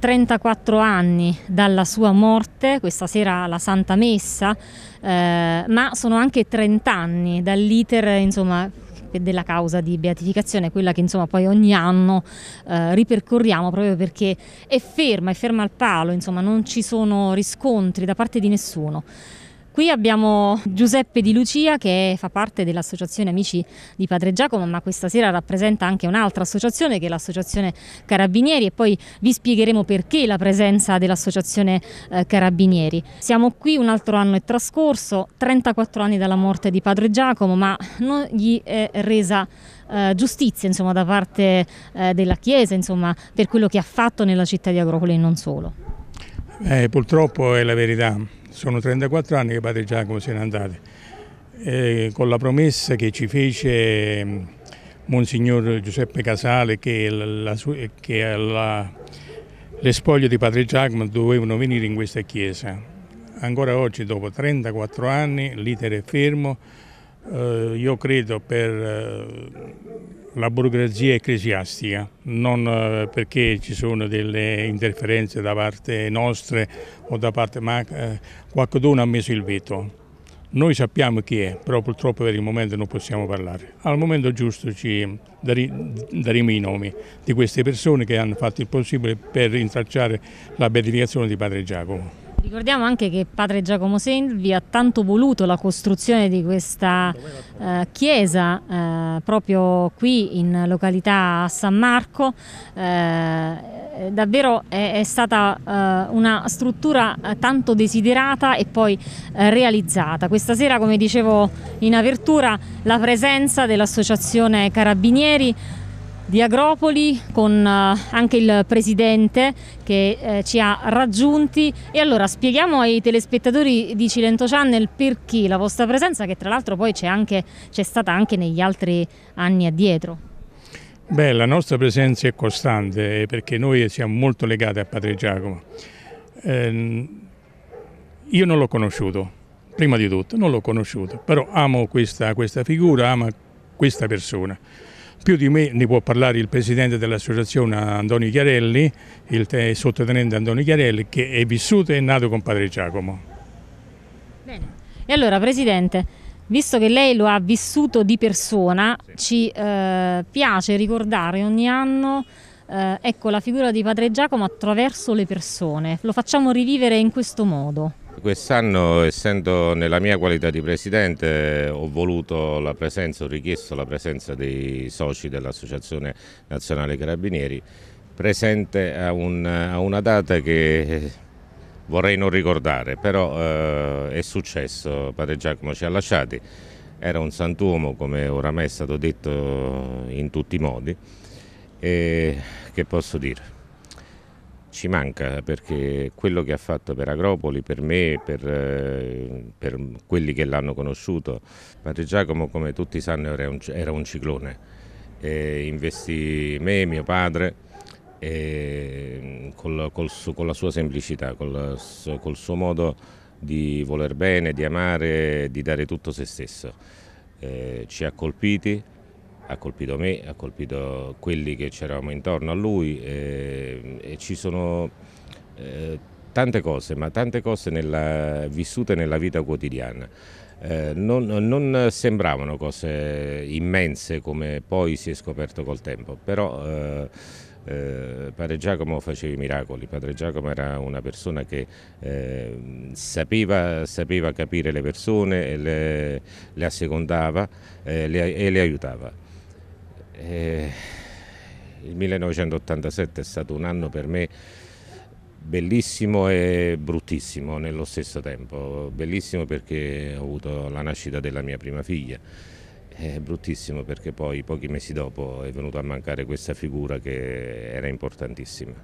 34 anni dalla sua morte, questa sera la Santa Messa, eh, ma sono anche 30 anni dall'iter insomma, della causa di beatificazione, quella che insomma poi ogni anno eh, ripercorriamo proprio perché è ferma, è ferma al palo, insomma non ci sono riscontri da parte di nessuno. Qui abbiamo Giuseppe Di Lucia che fa parte dell'associazione Amici di Padre Giacomo, ma questa sera rappresenta anche un'altra associazione che è l'associazione Carabinieri e poi vi spiegheremo perché la presenza dell'associazione eh, Carabinieri. Siamo qui, un altro anno è trascorso, 34 anni dalla morte di Padre Giacomo, ma non gli è resa eh, giustizia insomma, da parte eh, della Chiesa insomma, per quello che ha fatto nella città di Agrocoli e non solo. Eh, purtroppo è la verità sono 34 anni che padre Giacomo se n'è andato, eh, con la promessa che ci fece mm, Monsignor Giuseppe Casale che, la, che la, le spoglie di padre Giacomo dovevano venire in questa chiesa. Ancora oggi, dopo 34 anni, l'iter è fermo, eh, io credo per eh, la burocrazia ecclesiastica, non eh, perché ci sono delle interferenze da parte nostra o da parte, ma eh, qualcuno ha messo il veto. Noi sappiamo chi è, però purtroppo per il momento non possiamo parlare. Al momento giusto ci daremo i nomi di queste persone che hanno fatto il possibile per rintracciare la beatificazione di Padre Giacomo. Ricordiamo anche che padre Giacomo Selvi ha tanto voluto la costruzione di questa eh, chiesa eh, proprio qui in località San Marco. Eh, eh davvero è, è stata eh, una struttura eh, tanto desiderata e poi realizzata. Questa sera, come dicevo in apertura, la presenza dell'Associazione Carabinieri di Agropoli con eh, anche il presidente che eh, ci ha raggiunti e allora spieghiamo ai telespettatori di Cilento Channel perché la vostra presenza che tra l'altro poi c'è, anche, c'è stata anche negli altri anni addietro. Beh, la nostra presenza è costante eh, perché noi siamo molto legati a Padre Giacomo. Eh, io non l'ho conosciuto, prima di tutto, non l'ho conosciuto, però amo questa, questa figura, amo questa persona. Più di me ne può parlare il presidente dell'associazione Antonio Chiarelli, il sottotenente Antonio Chiarelli, che è vissuto e è nato con padre Giacomo. Bene. E allora, presidente, visto che lei lo ha vissuto di persona, sì. ci eh, piace ricordare ogni anno eh, ecco, la figura di padre Giacomo attraverso le persone. Lo facciamo rivivere in questo modo. Quest'anno, essendo nella mia qualità di presidente, ho voluto la presenza, ho richiesto la presenza dei soci dell'Associazione Nazionale Carabinieri, presente a, un, a, una data che vorrei non ricordare, però eh, è successo, padre Giacomo ci ha lasciati, era un santuomo come oramai è stato detto in tutti i modi e eh, che posso dire? ci manca perché quello che ha fatto per Agropoli, per me, per, eh, per quelli che l'hanno conosciuto, Padre Giacomo come tutti sanno era un, era un ciclone, e investì me, mio padre, col, col, con la sua semplicità, col, col suo modo di voler bene, di amare, di dare tutto se stesso. Eh, ci ha colpiti, ha colpito me, ha colpito quelli che c'eravamo intorno a lui e, e ci sono eh, tante cose, ma tante cose nella, vissute nella vita quotidiana. Eh, non, non, sembravano cose immense come poi si è scoperto col tempo, però eh, eh, padre Giacomo faceva i miracoli, padre Giacomo era una persona che eh, sapeva, sapeva, capire le persone, le, le assecondava eh, le, e le aiutava. Eh, il 1987 è stato un anno per me bellissimo e bruttissimo nello stesso tempo. Bellissimo perché ho avuto la nascita della mia prima figlia. È bruttissimo perché poi pochi mesi dopo è venuta a mancare questa figura che era importantissima.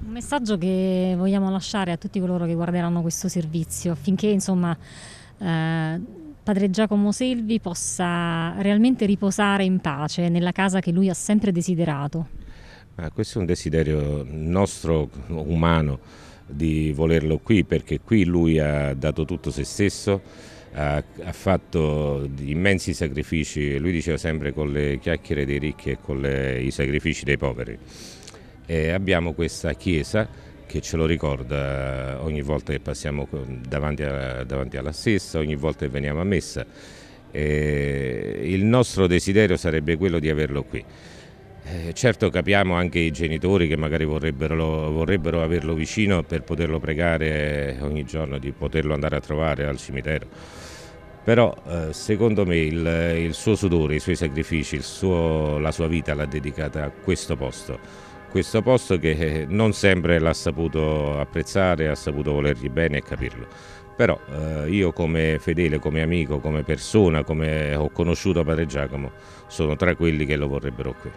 Un messaggio che vogliamo lasciare a tutti coloro che guarderanno questo servizio affinché insomma eh, padre Giacomo Selvi possa realmente riposare in pace nella casa che lui ha sempre desiderato? Ah, questo è un desiderio nostro umano di volerlo qui perché qui lui ha dato tutto se stesso, ha, ha fatto immensi sacrifici, lui diceva sempre con le chiacchiere dei ricchi e con le, i sacrifici dei poveri. E abbiamo questa chiesa che ce lo ricorda eh, ogni volta che passiamo davanti, a, davanti alla stessa, ogni volta che veniamo a messa. E il nostro desiderio sarebbe quello di averlo qui. Eh, certo capiamo anche i genitori che magari vorrebbero, vorrebbero averlo vicino per poterlo pregare eh, ogni giorno, di poterlo andare a trovare al cimitero però eh, secondo me il, il, suo sudore, i suoi sacrifici, suo, la sua vita l'ha dedicata a questo posto questo posto che eh, non sempre l'ha saputo apprezzare, ha saputo volergli bene e capirlo. Però eh, io come fedele, come amico, come persona, come ho conosciuto Padre Giacomo, sono tra quelli che lo vorrebbero qui.